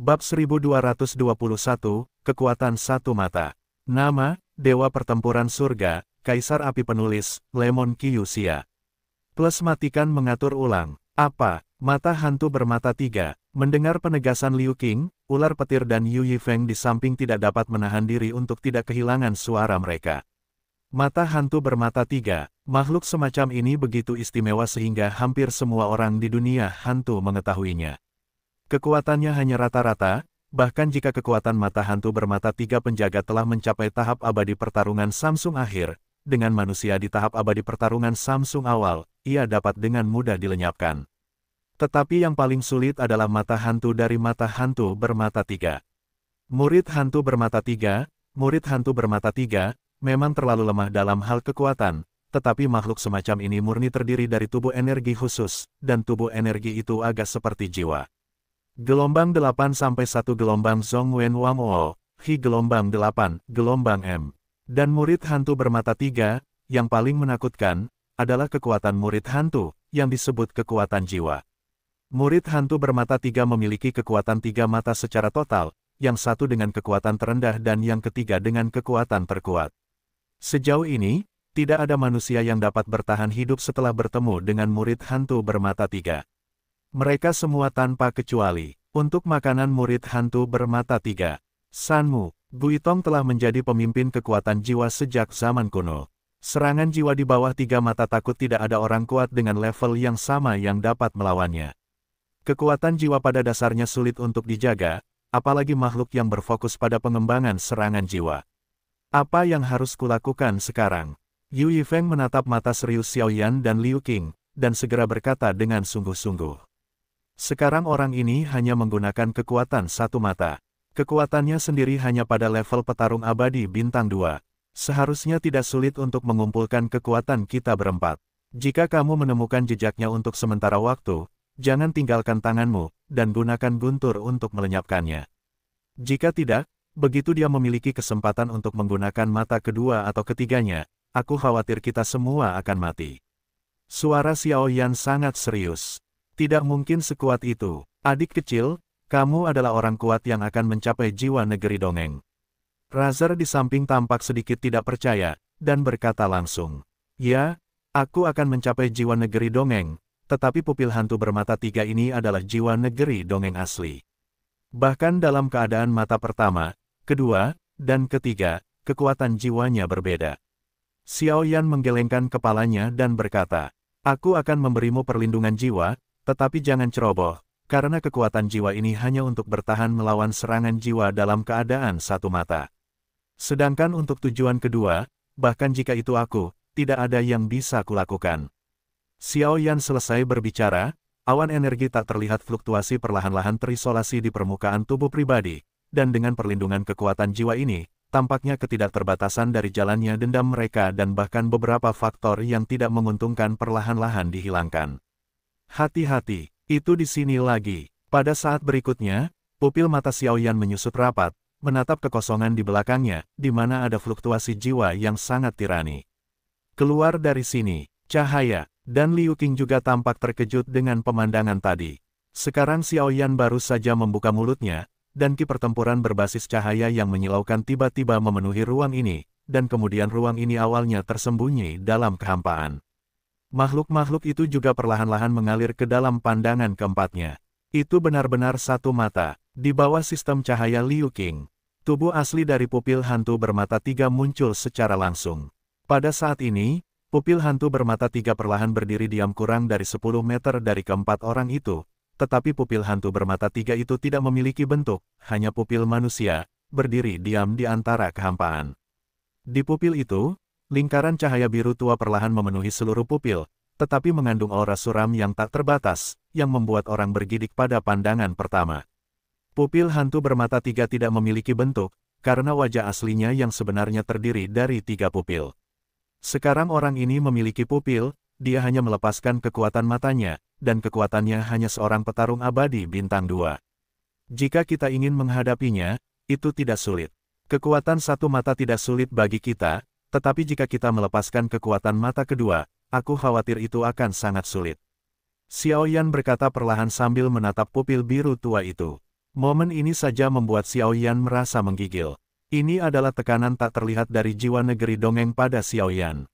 Bab 1221, Kekuatan Satu Mata. Nama, Dewa Pertempuran Surga, Kaisar Api Penulis, Lemon Kiyusia Plus matikan mengatur ulang. Apa? Mata hantu bermata tiga. Mendengar penegasan Liu Qing, ular petir dan Yu Yifeng di samping tidak dapat menahan diri untuk tidak kehilangan suara mereka. Mata hantu bermata tiga, makhluk semacam ini begitu istimewa sehingga hampir semua orang di dunia hantu mengetahuinya. Kekuatannya hanya rata-rata, bahkan jika kekuatan mata hantu bermata tiga penjaga telah mencapai tahap abadi pertarungan Samsung akhir, dengan manusia di tahap abadi pertarungan Samsung awal, ia dapat dengan mudah dilenyapkan. Tetapi yang paling sulit adalah mata hantu dari mata hantu bermata tiga. Murid hantu bermata tiga, murid hantu bermata tiga, memang terlalu lemah dalam hal kekuatan, tetapi makhluk semacam ini murni terdiri dari tubuh energi khusus, dan tubuh energi itu agak seperti jiwa. Gelombang 8 sampai 1 gelombang Zongwen Wamol, Hi gelombang 8, gelombang M. Dan murid hantu bermata tiga, yang paling menakutkan, adalah kekuatan murid hantu, yang disebut kekuatan jiwa. Murid hantu bermata tiga memiliki kekuatan tiga mata secara total, yang satu dengan kekuatan terendah dan yang ketiga dengan kekuatan terkuat. Sejauh ini, tidak ada manusia yang dapat bertahan hidup setelah bertemu dengan murid hantu bermata tiga. Mereka semua tanpa kecuali, untuk makanan murid hantu bermata tiga. Sanmu, Guitong telah menjadi pemimpin kekuatan jiwa sejak zaman kuno. Serangan jiwa di bawah tiga mata takut tidak ada orang kuat dengan level yang sama yang dapat melawannya. Kekuatan jiwa pada dasarnya sulit untuk dijaga, apalagi makhluk yang berfokus pada pengembangan serangan jiwa. Apa yang harus kulakukan sekarang? Yu Yifeng menatap mata serius Yan dan Liu Qing, dan segera berkata dengan sungguh-sungguh. Sekarang orang ini hanya menggunakan kekuatan satu mata. Kekuatannya sendiri hanya pada level petarung abadi bintang 2. Seharusnya tidak sulit untuk mengumpulkan kekuatan kita berempat. Jika kamu menemukan jejaknya untuk sementara waktu, jangan tinggalkan tanganmu, dan gunakan guntur untuk melenyapkannya. Jika tidak, begitu dia memiliki kesempatan untuk menggunakan mata kedua atau ketiganya, aku khawatir kita semua akan mati. Suara Xiao Yan sangat serius. Tidak mungkin sekuat itu. Adik kecil, kamu adalah orang kuat yang akan mencapai jiwa negeri dongeng. Razer di samping tampak sedikit tidak percaya, dan berkata langsung. Ya, aku akan mencapai jiwa negeri dongeng, tetapi pupil hantu bermata tiga ini adalah jiwa negeri dongeng asli. Bahkan dalam keadaan mata pertama, kedua, dan ketiga, kekuatan jiwanya berbeda. Xiao Yan menggelengkan kepalanya dan berkata, Aku akan memberimu perlindungan jiwa, tetapi jangan ceroboh, karena kekuatan jiwa ini hanya untuk bertahan melawan serangan jiwa dalam keadaan satu mata. Sedangkan untuk tujuan kedua, bahkan jika itu aku, tidak ada yang bisa kulakukan. Xiao Yan selesai berbicara, awan energi tak terlihat fluktuasi perlahan-lahan terisolasi di permukaan tubuh pribadi, dan dengan perlindungan kekuatan jiwa ini, tampaknya ketidakterbatasan dari jalannya dendam mereka dan bahkan beberapa faktor yang tidak menguntungkan perlahan-lahan dihilangkan. Hati-hati, itu di sini lagi. Pada saat berikutnya, pupil mata Xiaoyan menyusut rapat, menatap kekosongan di belakangnya, di mana ada fluktuasi jiwa yang sangat tirani. Keluar dari sini, cahaya, dan Liu Qing juga tampak terkejut dengan pemandangan tadi. Sekarang Xiaoyan baru saja membuka mulutnya, dan ki pertempuran berbasis cahaya yang menyilaukan tiba-tiba memenuhi ruang ini, dan kemudian ruang ini awalnya tersembunyi dalam kehampaan. Makhluk-makhluk itu juga perlahan-lahan mengalir ke dalam pandangan keempatnya. Itu benar-benar satu mata, di bawah sistem cahaya Liu King. Tubuh asli dari pupil hantu bermata tiga muncul secara langsung. Pada saat ini, pupil hantu bermata tiga perlahan berdiri diam kurang dari 10 meter dari keempat orang itu, tetapi pupil hantu bermata tiga itu tidak memiliki bentuk, hanya pupil manusia, berdiri diam di antara kehampaan. Di pupil itu, Lingkaran cahaya biru tua perlahan memenuhi seluruh pupil, tetapi mengandung aura suram yang tak terbatas, yang membuat orang bergidik pada pandangan pertama. Pupil hantu bermata tiga tidak memiliki bentuk, karena wajah aslinya yang sebenarnya terdiri dari tiga pupil. Sekarang orang ini memiliki pupil, dia hanya melepaskan kekuatan matanya, dan kekuatannya hanya seorang petarung abadi bintang dua. Jika kita ingin menghadapinya, itu tidak sulit. Kekuatan satu mata tidak sulit bagi kita, tetapi jika kita melepaskan kekuatan mata kedua, aku khawatir itu akan sangat sulit. Xiao Yan berkata perlahan sambil menatap pupil biru tua itu. Momen ini saja membuat Xiao Yan merasa menggigil. Ini adalah tekanan tak terlihat dari jiwa negeri dongeng pada Xiao Yan.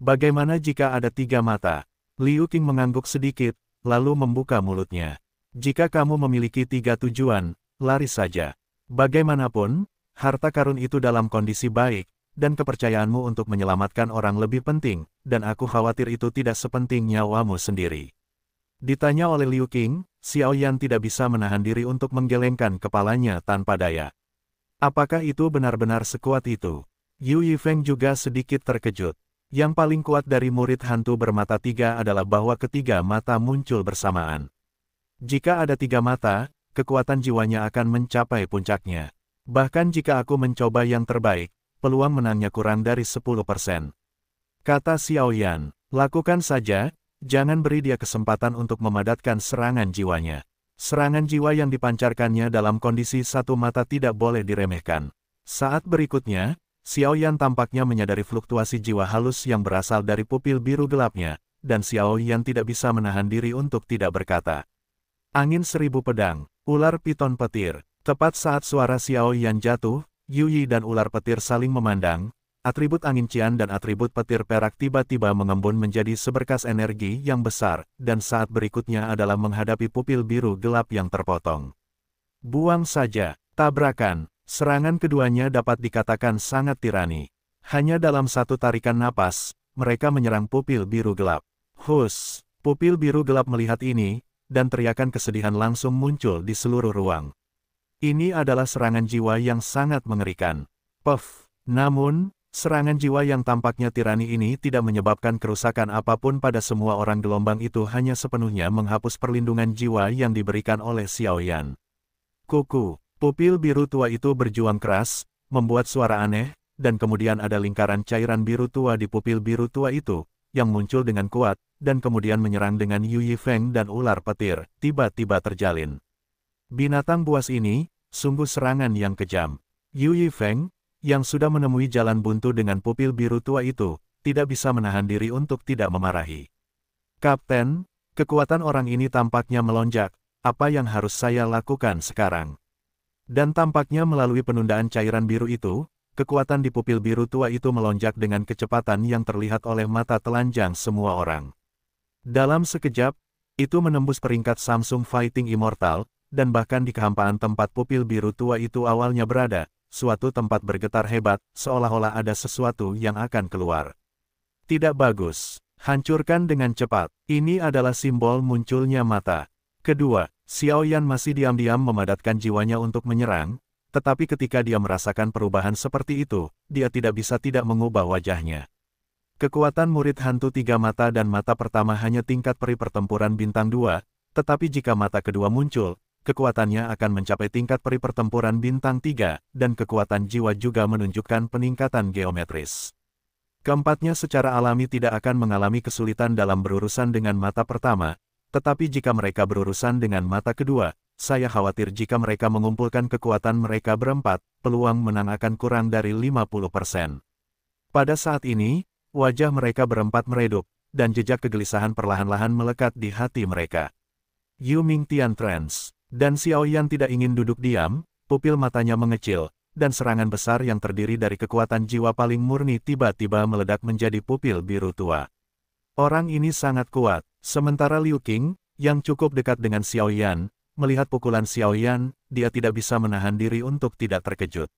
Bagaimana jika ada tiga mata? Liu Qing mengangguk sedikit, lalu membuka mulutnya. Jika kamu memiliki tiga tujuan, lari saja. Bagaimanapun, harta karun itu dalam kondisi baik, dan kepercayaanmu untuk menyelamatkan orang lebih penting, dan aku khawatir itu tidak sepenting nyawamu sendiri. Ditanya oleh Liu Qing, Xiao Yan tidak bisa menahan diri untuk menggelengkan kepalanya tanpa daya. Apakah itu benar-benar sekuat itu? Yu Yifeng juga sedikit terkejut. Yang paling kuat dari murid hantu bermata tiga adalah bahwa ketiga mata muncul bersamaan. Jika ada tiga mata, kekuatan jiwanya akan mencapai puncaknya. Bahkan jika aku mencoba yang terbaik, peluang menangnya kurang dari 10%. Kata Xiao Yan. lakukan saja, jangan beri dia kesempatan untuk memadatkan serangan jiwanya. Serangan jiwa yang dipancarkannya dalam kondisi satu mata tidak boleh diremehkan. Saat berikutnya, Xiao Yan tampaknya menyadari fluktuasi jiwa halus yang berasal dari pupil biru gelapnya, dan Xiao Yan tidak bisa menahan diri untuk tidak berkata. Angin seribu pedang, ular piton petir, tepat saat suara Xiao Yan jatuh, Yuyi dan ular petir saling memandang, atribut angin cian dan atribut petir perak tiba-tiba mengembun menjadi seberkas energi yang besar, dan saat berikutnya adalah menghadapi pupil biru gelap yang terpotong. Buang saja, tabrakan, serangan keduanya dapat dikatakan sangat tirani. Hanya dalam satu tarikan napas, mereka menyerang pupil biru gelap. Hus, pupil biru gelap melihat ini, dan teriakan kesedihan langsung muncul di seluruh ruang. Ini adalah serangan jiwa yang sangat mengerikan. Puff. Namun, serangan jiwa yang tampaknya tirani ini tidak menyebabkan kerusakan apapun pada semua orang gelombang itu hanya sepenuhnya menghapus perlindungan jiwa yang diberikan oleh Xiaoyan. Kuku, pupil biru tua itu berjuang keras, membuat suara aneh, dan kemudian ada lingkaran cairan biru tua di pupil biru tua itu, yang muncul dengan kuat, dan kemudian menyerang dengan Yu Yifeng dan ular petir, tiba-tiba terjalin. Binatang buas ini, sungguh serangan yang kejam. Yu Feng, yang sudah menemui jalan buntu dengan pupil biru tua itu, tidak bisa menahan diri untuk tidak memarahi. Kapten, kekuatan orang ini tampaknya melonjak, apa yang harus saya lakukan sekarang? Dan tampaknya melalui penundaan cairan biru itu, kekuatan di pupil biru tua itu melonjak dengan kecepatan yang terlihat oleh mata telanjang semua orang. Dalam sekejap, itu menembus peringkat Samsung Fighting Immortal, dan bahkan di kehampaan tempat pupil biru tua itu awalnya berada, suatu tempat bergetar hebat, seolah-olah ada sesuatu yang akan keluar. Tidak bagus. Hancurkan dengan cepat. Ini adalah simbol munculnya mata. Kedua, Xiao Yan masih diam-diam memadatkan jiwanya untuk menyerang, tetapi ketika dia merasakan perubahan seperti itu, dia tidak bisa tidak mengubah wajahnya. Kekuatan murid hantu tiga mata dan mata pertama hanya tingkat peri pertempuran bintang dua, tetapi jika mata kedua muncul, kekuatannya akan mencapai tingkat peri pertempuran bintang 3, dan kekuatan jiwa juga menunjukkan peningkatan geometris. Keempatnya secara alami tidak akan mengalami kesulitan dalam berurusan dengan mata pertama, tetapi jika mereka berurusan dengan mata kedua, saya khawatir jika mereka mengumpulkan kekuatan mereka berempat, peluang menang akan kurang dari 50%. Pada saat ini, wajah mereka berempat meredup, dan jejak kegelisahan perlahan-lahan melekat di hati mereka. Yu Ming Tian Trends dan Xiao Yan tidak ingin duduk diam, pupil matanya mengecil, dan serangan besar yang terdiri dari kekuatan jiwa paling murni tiba-tiba meledak menjadi pupil biru tua. Orang ini sangat kuat, sementara Liu Qing, yang cukup dekat dengan Xiao Yan, melihat pukulan Xiao Yan, dia tidak bisa menahan diri untuk tidak terkejut.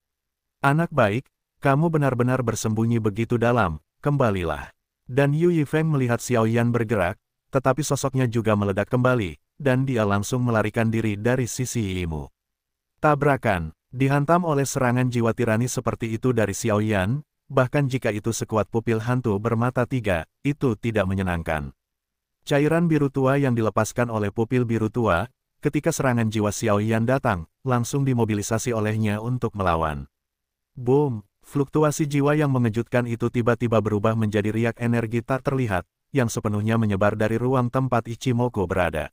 Anak baik, kamu benar-benar bersembunyi begitu dalam, kembalilah. Dan Yu Yifeng melihat Xiao Yan bergerak, tetapi sosoknya juga meledak kembali, dan dia langsung melarikan diri dari sisi ilmu. Tabrakan, dihantam oleh serangan jiwa tirani seperti itu dari Xiao Yan, bahkan jika itu sekuat pupil hantu bermata tiga, itu tidak menyenangkan. Cairan biru tua yang dilepaskan oleh pupil biru tua, ketika serangan jiwa Xiao Yan datang, langsung dimobilisasi olehnya untuk melawan. Boom, Fluktuasi jiwa yang mengejutkan itu tiba-tiba berubah menjadi riak energi tak terlihat, yang sepenuhnya menyebar dari ruang tempat Ichimoku berada.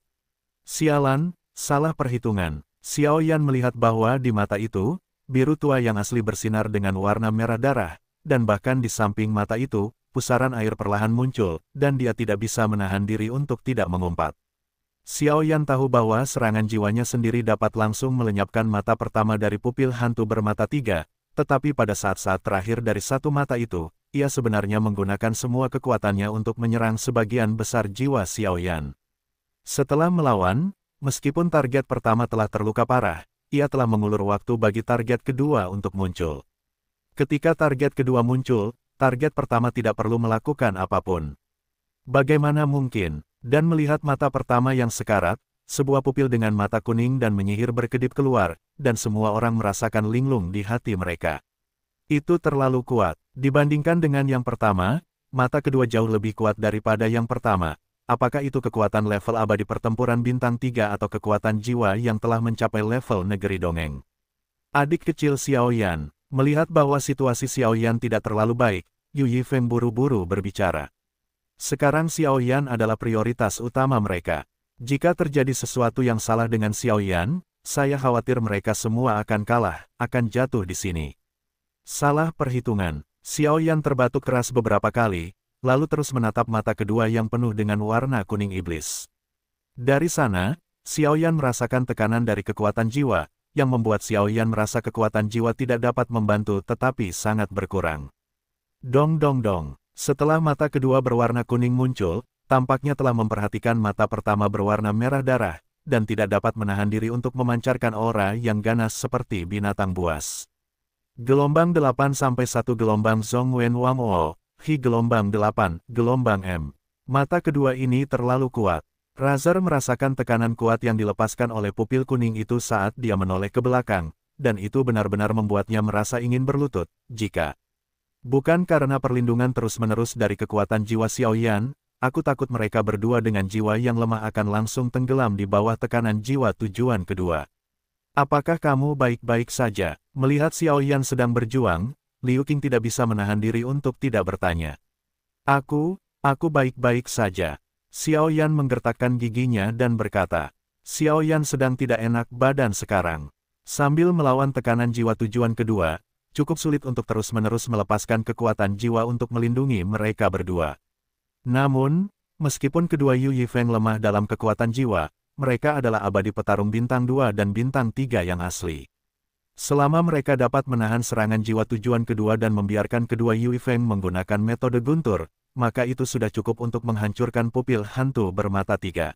Sialan, salah perhitungan. Xiao Yan melihat bahwa di mata itu, biru tua yang asli bersinar dengan warna merah darah, dan bahkan di samping mata itu, pusaran air perlahan muncul, dan dia tidak bisa menahan diri untuk tidak mengumpat. Xiao Yan tahu bahwa serangan jiwanya sendiri dapat langsung melenyapkan mata pertama dari pupil hantu bermata tiga, tetapi pada saat-saat terakhir dari satu mata itu, ia sebenarnya menggunakan semua kekuatannya untuk menyerang sebagian besar jiwa Xiao Yan. Setelah melawan, meskipun target pertama telah terluka parah, ia telah mengulur waktu bagi target kedua untuk muncul. Ketika target kedua muncul, target pertama tidak perlu melakukan apapun. Bagaimana mungkin? Dan melihat mata pertama yang sekarat, sebuah pupil dengan mata kuning dan menyihir berkedip keluar, dan semua orang merasakan linglung di hati mereka. Itu terlalu kuat. Dibandingkan dengan yang pertama, mata kedua jauh lebih kuat daripada yang pertama, apakah itu kekuatan level abadi pertempuran bintang 3 atau kekuatan jiwa yang telah mencapai level negeri dongeng. Adik kecil Xiao Yan melihat bahwa situasi Xiao Yan tidak terlalu baik, Yu Yifeng buru-buru berbicara. Sekarang Xiao Yan adalah prioritas utama mereka. Jika terjadi sesuatu yang salah dengan Xiao Yan, saya khawatir mereka semua akan kalah, akan jatuh di sini. Salah perhitungan, Xiao Yan terbatuk keras beberapa kali, lalu terus menatap mata kedua yang penuh dengan warna kuning iblis. Dari sana, Xiaoyan merasakan tekanan dari kekuatan jiwa, yang membuat Xiaoyan merasa kekuatan jiwa tidak dapat membantu tetapi sangat berkurang. Dong dong dong, setelah mata kedua berwarna kuning muncul, tampaknya telah memperhatikan mata pertama berwarna merah darah, dan tidak dapat menahan diri untuk memancarkan aura yang ganas seperti binatang buas. Gelombang 8-1 Gelombang Wen Wang Wamol Hi gelombang 8, gelombang M. Mata kedua ini terlalu kuat. Razar merasakan tekanan kuat yang dilepaskan oleh pupil kuning itu saat dia menoleh ke belakang, dan itu benar-benar membuatnya merasa ingin berlutut, jika bukan karena perlindungan terus-menerus dari kekuatan jiwa Xiaoyan, aku takut mereka berdua dengan jiwa yang lemah akan langsung tenggelam di bawah tekanan jiwa tujuan kedua. Apakah kamu baik-baik saja? Melihat Xiaoyan sedang berjuang, Liu Qing tidak bisa menahan diri untuk tidak bertanya. Aku, aku baik-baik saja. Xiao Yan menggertakkan giginya dan berkata, Xiao Yan sedang tidak enak badan sekarang. Sambil melawan tekanan jiwa tujuan kedua, cukup sulit untuk terus-menerus melepaskan kekuatan jiwa untuk melindungi mereka berdua. Namun, meskipun kedua Yu Yifeng lemah dalam kekuatan jiwa, mereka adalah abadi petarung bintang dua dan bintang tiga yang asli. Selama mereka dapat menahan serangan jiwa tujuan kedua dan membiarkan kedua Yui Feng menggunakan metode guntur, maka itu sudah cukup untuk menghancurkan pupil hantu bermata tiga.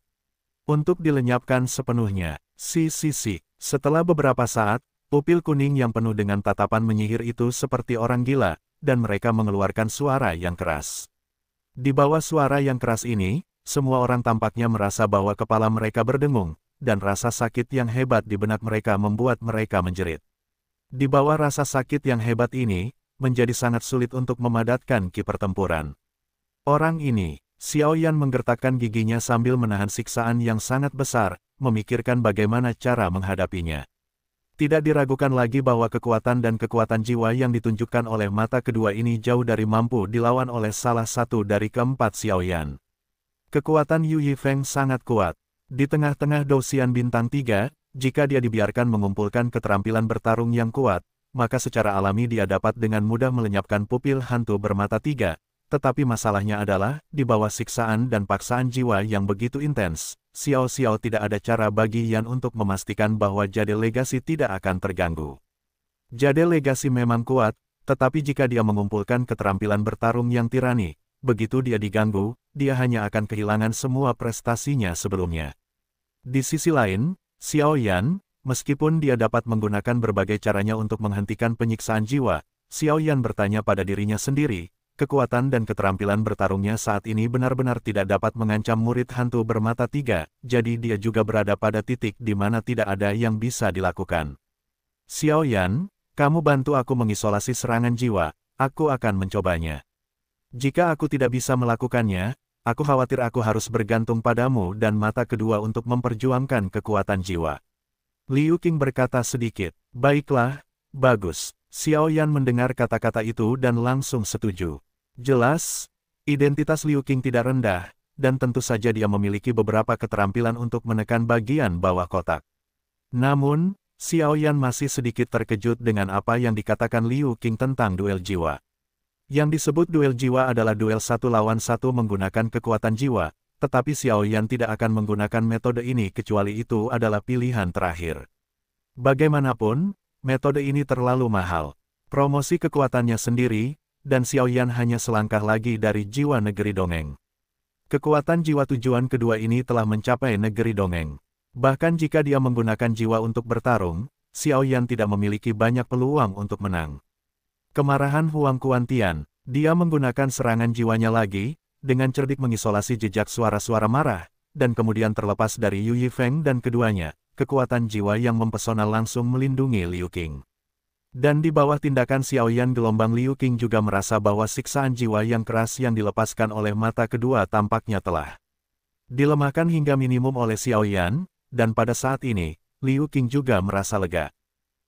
Untuk dilenyapkan sepenuhnya, si si si, setelah beberapa saat, pupil kuning yang penuh dengan tatapan menyihir itu seperti orang gila, dan mereka mengeluarkan suara yang keras. Di bawah suara yang keras ini, semua orang tampaknya merasa bahwa kepala mereka berdengung, dan rasa sakit yang hebat di benak mereka membuat mereka menjerit. Di bawah rasa sakit yang hebat ini, menjadi sangat sulit untuk memadatkan ki pertempuran. Orang ini, Xiao Yan menggertakkan giginya sambil menahan siksaan yang sangat besar, memikirkan bagaimana cara menghadapinya. Tidak diragukan lagi bahwa kekuatan dan kekuatan jiwa yang ditunjukkan oleh mata kedua ini jauh dari mampu dilawan oleh salah satu dari keempat Xiao Yan. Kekuatan Yu Yifeng sangat kuat, di tengah-tengah dosian bintang 3, jika dia dibiarkan mengumpulkan keterampilan bertarung yang kuat, maka secara alami dia dapat dengan mudah melenyapkan pupil hantu bermata tiga. Tetapi masalahnya adalah, di bawah siksaan dan paksaan jiwa yang begitu intens, Xiao Xiao tidak ada cara bagi Yan untuk memastikan bahwa jade legasi tidak akan terganggu. Jade legasi memang kuat, tetapi jika dia mengumpulkan keterampilan bertarung yang tirani, begitu dia diganggu, dia hanya akan kehilangan semua prestasinya sebelumnya. Di sisi lain, Xiao Yan, meskipun dia dapat menggunakan berbagai caranya untuk menghentikan penyiksaan jiwa, Xiao Yan bertanya pada dirinya sendiri, kekuatan dan keterampilan bertarungnya saat ini benar-benar tidak dapat mengancam murid hantu bermata tiga, jadi dia juga berada pada titik di mana tidak ada yang bisa dilakukan. Xiao Yan, kamu bantu aku mengisolasi serangan jiwa, aku akan mencobanya. Jika aku tidak bisa melakukannya, Aku khawatir aku harus bergantung padamu dan mata kedua untuk memperjuangkan kekuatan jiwa. Liu Qing berkata sedikit, Baiklah, bagus. Xiao Yan mendengar kata-kata itu dan langsung setuju. Jelas, identitas Liu Qing tidak rendah, dan tentu saja dia memiliki beberapa keterampilan untuk menekan bagian bawah kotak. Namun, Xiao Yan masih sedikit terkejut dengan apa yang dikatakan Liu Qing tentang duel jiwa. Yang disebut duel jiwa adalah duel satu lawan satu menggunakan kekuatan jiwa, tetapi Xiao Yan tidak akan menggunakan metode ini kecuali itu adalah pilihan terakhir. Bagaimanapun, metode ini terlalu mahal. Promosi kekuatannya sendiri, dan Xiao Yan hanya selangkah lagi dari jiwa negeri dongeng. Kekuatan jiwa tujuan kedua ini telah mencapai negeri dongeng. Bahkan jika dia menggunakan jiwa untuk bertarung, Xiao Yan tidak memiliki banyak peluang untuk menang. Kemarahan Huang Kuantian, dia menggunakan serangan jiwanya lagi, dengan cerdik mengisolasi jejak suara-suara marah, dan kemudian terlepas dari Yu Yifeng dan keduanya, kekuatan jiwa yang mempesona langsung melindungi Liu Qing. Dan di bawah tindakan Xiaoyan gelombang Liu Qing juga merasa bahwa siksaan jiwa yang keras yang dilepaskan oleh mata kedua tampaknya telah dilemahkan hingga minimum oleh Xiaoyan, dan pada saat ini, Liu Qing juga merasa lega.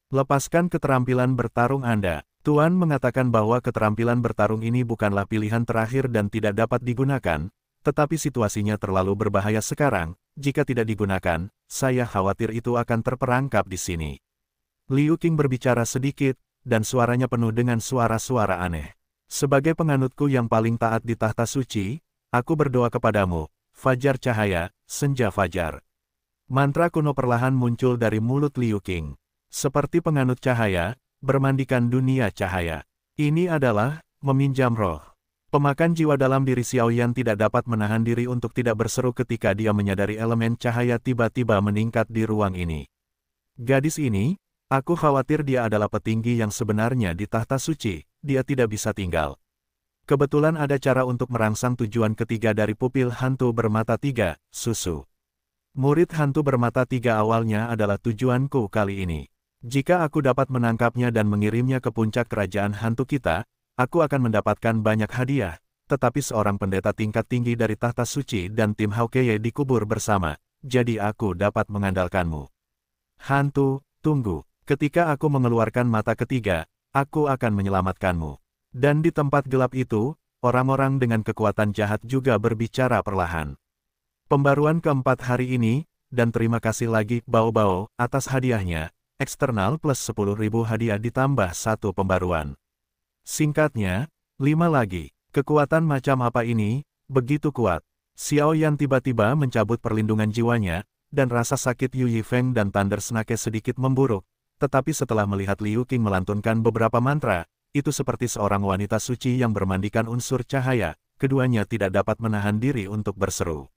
Lepaskan keterampilan bertarung Anda. Tuan mengatakan bahwa keterampilan bertarung ini bukanlah pilihan terakhir dan tidak dapat digunakan, tetapi situasinya terlalu berbahaya sekarang, jika tidak digunakan, saya khawatir itu akan terperangkap di sini. Liu Qing berbicara sedikit, dan suaranya penuh dengan suara-suara aneh. Sebagai penganutku yang paling taat di tahta suci, aku berdoa kepadamu, Fajar Cahaya, Senja Fajar. Mantra kuno perlahan muncul dari mulut Liu Qing. Seperti penganut cahaya, bermandikan dunia cahaya. Ini adalah meminjam roh. Pemakan jiwa dalam diri Xiao Xiaoyan tidak dapat menahan diri untuk tidak berseru ketika dia menyadari elemen cahaya tiba-tiba meningkat di ruang ini. Gadis ini, aku khawatir dia adalah petinggi yang sebenarnya di tahta suci, dia tidak bisa tinggal. Kebetulan ada cara untuk merangsang tujuan ketiga dari pupil hantu bermata tiga, susu. Murid hantu bermata tiga awalnya adalah tujuanku kali ini. Jika aku dapat menangkapnya dan mengirimnya ke puncak kerajaan hantu kita, aku akan mendapatkan banyak hadiah. Tetapi seorang pendeta tingkat tinggi dari tahta suci dan tim Haukeye dikubur bersama, jadi aku dapat mengandalkanmu. Hantu, tunggu. Ketika aku mengeluarkan mata ketiga, aku akan menyelamatkanmu. Dan di tempat gelap itu, orang-orang dengan kekuatan jahat juga berbicara perlahan. Pembaruan keempat hari ini, dan terima kasih lagi, Bao Bao, atas hadiahnya, eksternal plus 10.000 hadiah ditambah satu pembaruan. Singkatnya, lima lagi. Kekuatan macam apa ini, begitu kuat. Xiao Yan tiba-tiba mencabut perlindungan jiwanya, dan rasa sakit Yu Yifeng dan Thunder Snake sedikit memburuk. Tetapi setelah melihat Liu Qing melantunkan beberapa mantra, itu seperti seorang wanita suci yang bermandikan unsur cahaya, keduanya tidak dapat menahan diri untuk berseru.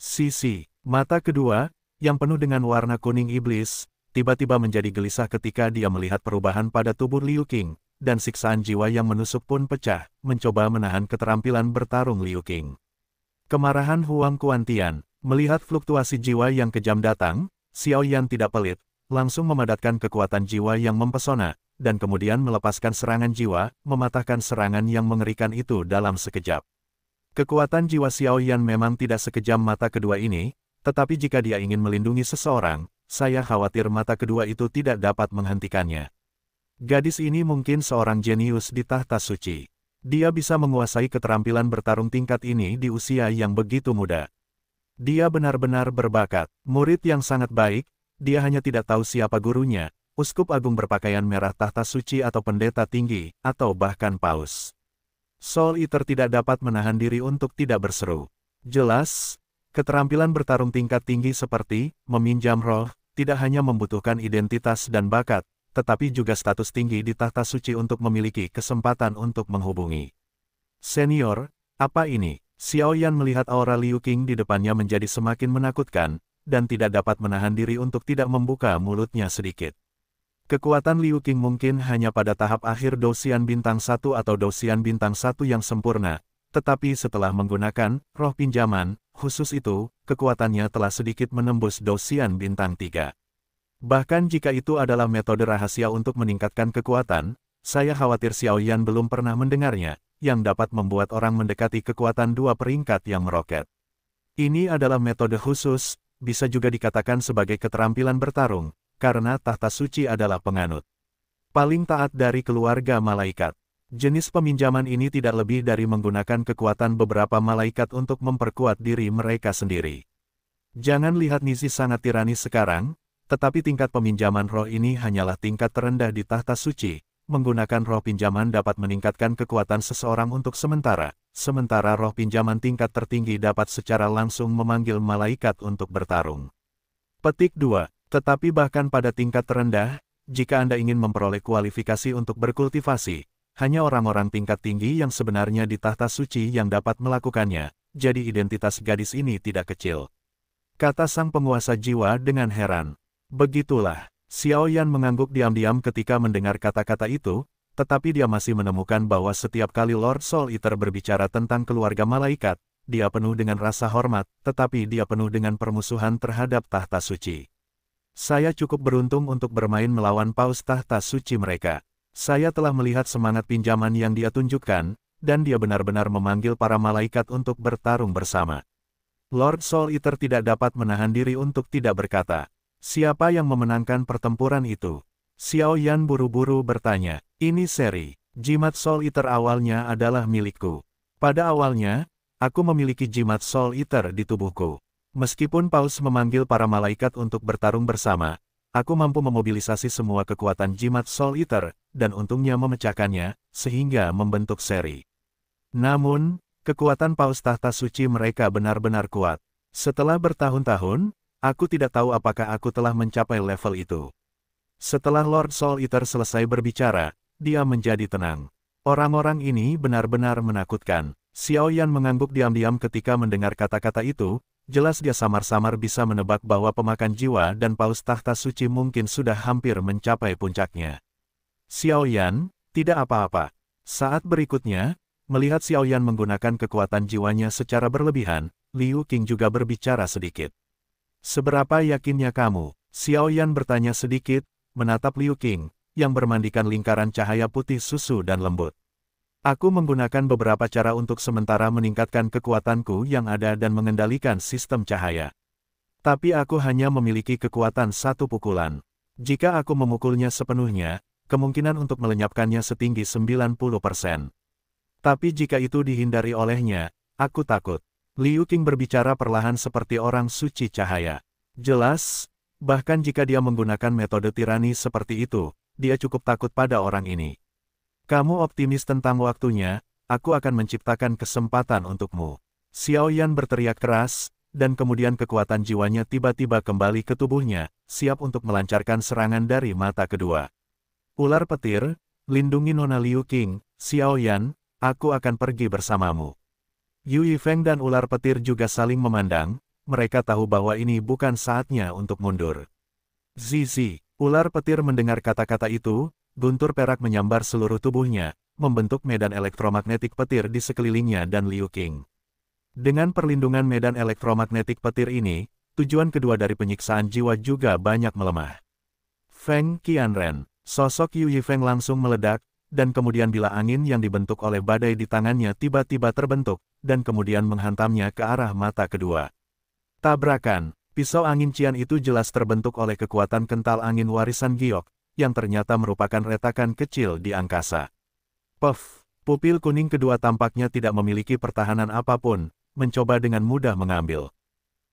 Sisi, mata kedua, yang penuh dengan warna kuning iblis, tiba-tiba menjadi gelisah ketika dia melihat perubahan pada tubuh Liu Qing, dan siksaan jiwa yang menusuk pun pecah, mencoba menahan keterampilan bertarung Liu Qing. Kemarahan Huang Kuantian, melihat fluktuasi jiwa yang kejam datang, Xiao Yan tidak pelit, langsung memadatkan kekuatan jiwa yang mempesona, dan kemudian melepaskan serangan jiwa, mematahkan serangan yang mengerikan itu dalam sekejap. Kekuatan jiwa Xiao Yan memang tidak sekejam mata kedua ini, tetapi jika dia ingin melindungi seseorang, saya khawatir mata kedua itu tidak dapat menghentikannya. Gadis ini mungkin seorang jenius di tahta suci. Dia bisa menguasai keterampilan bertarung tingkat ini di usia yang begitu muda. Dia benar-benar berbakat, murid yang sangat baik, dia hanya tidak tahu siapa gurunya, uskup agung berpakaian merah tahta suci atau pendeta tinggi, atau bahkan paus. Soul Eater tidak dapat menahan diri untuk tidak berseru. Jelas, Keterampilan bertarung tingkat tinggi seperti meminjam roh, tidak hanya membutuhkan identitas dan bakat, tetapi juga status tinggi di tahta suci untuk memiliki kesempatan untuk menghubungi. Senior, apa ini? Xiao Yan melihat aura Liu Qing di depannya menjadi semakin menakutkan, dan tidak dapat menahan diri untuk tidak membuka mulutnya sedikit. Kekuatan Liu Qing mungkin hanya pada tahap akhir dosian bintang satu atau dosian bintang satu yang sempurna, tetapi setelah menggunakan roh pinjaman, khusus itu, kekuatannya telah sedikit menembus dosian bintang tiga. Bahkan jika itu adalah metode rahasia untuk meningkatkan kekuatan, saya khawatir Xiaoyan belum pernah mendengarnya, yang dapat membuat orang mendekati kekuatan dua peringkat yang meroket. Ini adalah metode khusus, bisa juga dikatakan sebagai keterampilan bertarung, karena tahta suci adalah penganut. Paling taat dari keluarga malaikat. Jenis peminjaman ini tidak lebih dari menggunakan kekuatan beberapa malaikat untuk memperkuat diri mereka sendiri. Jangan lihat Nizi sangat tirani sekarang, tetapi tingkat peminjaman roh ini hanyalah tingkat terendah di tahta suci. Menggunakan roh pinjaman dapat meningkatkan kekuatan seseorang untuk sementara, sementara roh pinjaman tingkat tertinggi dapat secara langsung memanggil malaikat untuk bertarung. Petik 2. Tetapi bahkan pada tingkat terendah, jika Anda ingin memperoleh kualifikasi untuk berkultivasi, hanya orang-orang tingkat tinggi yang sebenarnya di tahta suci yang dapat melakukannya, jadi identitas gadis ini tidak kecil. Kata sang penguasa jiwa dengan heran. Begitulah, Xiao Yan mengangguk diam-diam ketika mendengar kata-kata itu, tetapi dia masih menemukan bahwa setiap kali Lord Soul Eater berbicara tentang keluarga malaikat, dia penuh dengan rasa hormat, tetapi dia penuh dengan permusuhan terhadap tahta suci. Saya cukup beruntung untuk bermain melawan paus tahta suci mereka. Saya telah melihat semangat pinjaman yang dia tunjukkan, dan dia benar-benar memanggil para malaikat untuk bertarung bersama. Lord Soul Eater tidak dapat menahan diri untuk tidak berkata, siapa yang memenangkan pertempuran itu? Xiao Yan buru-buru bertanya, ini seri, jimat Soul Eater awalnya adalah milikku. Pada awalnya, aku memiliki jimat Soul Eater di tubuhku. Meskipun Paus memanggil para malaikat untuk bertarung bersama, Aku mampu memobilisasi semua kekuatan jimat Soul Eater, dan untungnya memecahkannya, sehingga membentuk seri. Namun, kekuatan paus tahta suci mereka benar-benar kuat. Setelah bertahun-tahun, aku tidak tahu apakah aku telah mencapai level itu. Setelah Lord Soul Eater selesai berbicara, dia menjadi tenang. Orang-orang ini benar-benar menakutkan. Xiao Yan mengangguk diam-diam ketika mendengar kata-kata itu, jelas dia samar-samar bisa menebak bahwa pemakan jiwa dan paus tahta suci mungkin sudah hampir mencapai puncaknya. Xiao Yan, tidak apa-apa. Saat berikutnya, melihat Xiao Yan menggunakan kekuatan jiwanya secara berlebihan, Liu Qing juga berbicara sedikit. Seberapa yakinnya kamu? Xiao Yan bertanya sedikit, menatap Liu Qing, yang bermandikan lingkaran cahaya putih susu dan lembut. Aku menggunakan beberapa cara untuk sementara meningkatkan kekuatanku yang ada dan mengendalikan sistem cahaya. Tapi aku hanya memiliki kekuatan satu pukulan. Jika aku memukulnya sepenuhnya, kemungkinan untuk melenyapkannya setinggi 90%. Tapi jika itu dihindari olehnya, aku takut. Liu Qing berbicara perlahan seperti orang suci cahaya. Jelas, bahkan jika dia menggunakan metode tirani seperti itu, dia cukup takut pada orang ini. Kamu optimis tentang waktunya, aku akan menciptakan kesempatan untukmu. Xiao Yan berteriak keras, dan kemudian kekuatan jiwanya tiba-tiba kembali ke tubuhnya, siap untuk melancarkan serangan dari mata kedua. Ular petir, lindungi Nona Liu King, Xiao Yan, aku akan pergi bersamamu. Yu Yifeng dan ular petir juga saling memandang, mereka tahu bahwa ini bukan saatnya untuk mundur. Zizi, ular petir mendengar kata-kata itu, guntur perak menyambar seluruh tubuhnya, membentuk medan elektromagnetik petir di sekelilingnya dan Liu Qing. Dengan perlindungan medan elektromagnetik petir ini, tujuan kedua dari penyiksaan jiwa juga banyak melemah. Feng Qianren, sosok Yu Yifeng langsung meledak, dan kemudian bila angin yang dibentuk oleh badai di tangannya tiba-tiba terbentuk, dan kemudian menghantamnya ke arah mata kedua. Tabrakan, pisau angin Cian itu jelas terbentuk oleh kekuatan kental angin warisan giok, yang ternyata merupakan retakan kecil di angkasa. Puff, pupil kuning kedua tampaknya tidak memiliki pertahanan apapun, mencoba dengan mudah mengambil.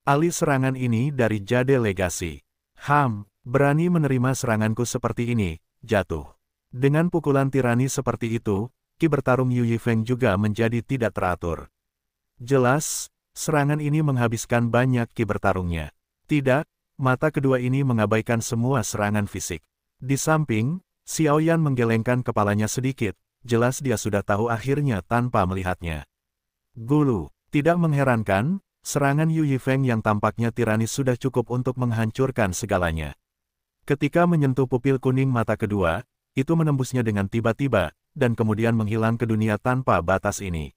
Alih serangan ini dari Jade Legacy. Ham, berani menerima seranganku seperti ini, jatuh. Dengan pukulan tirani seperti itu, ki bertarung Yu Yifeng juga menjadi tidak teratur. Jelas, serangan ini menghabiskan banyak ki bertarungnya. Tidak, mata kedua ini mengabaikan semua serangan fisik. Di samping, Xiao Yan menggelengkan kepalanya sedikit, jelas dia sudah tahu akhirnya tanpa melihatnya. Gulu, tidak mengherankan, serangan Yu Yifeng yang tampaknya tirani sudah cukup untuk menghancurkan segalanya. Ketika menyentuh pupil kuning mata kedua, itu menembusnya dengan tiba-tiba, dan kemudian menghilang ke dunia tanpa batas ini.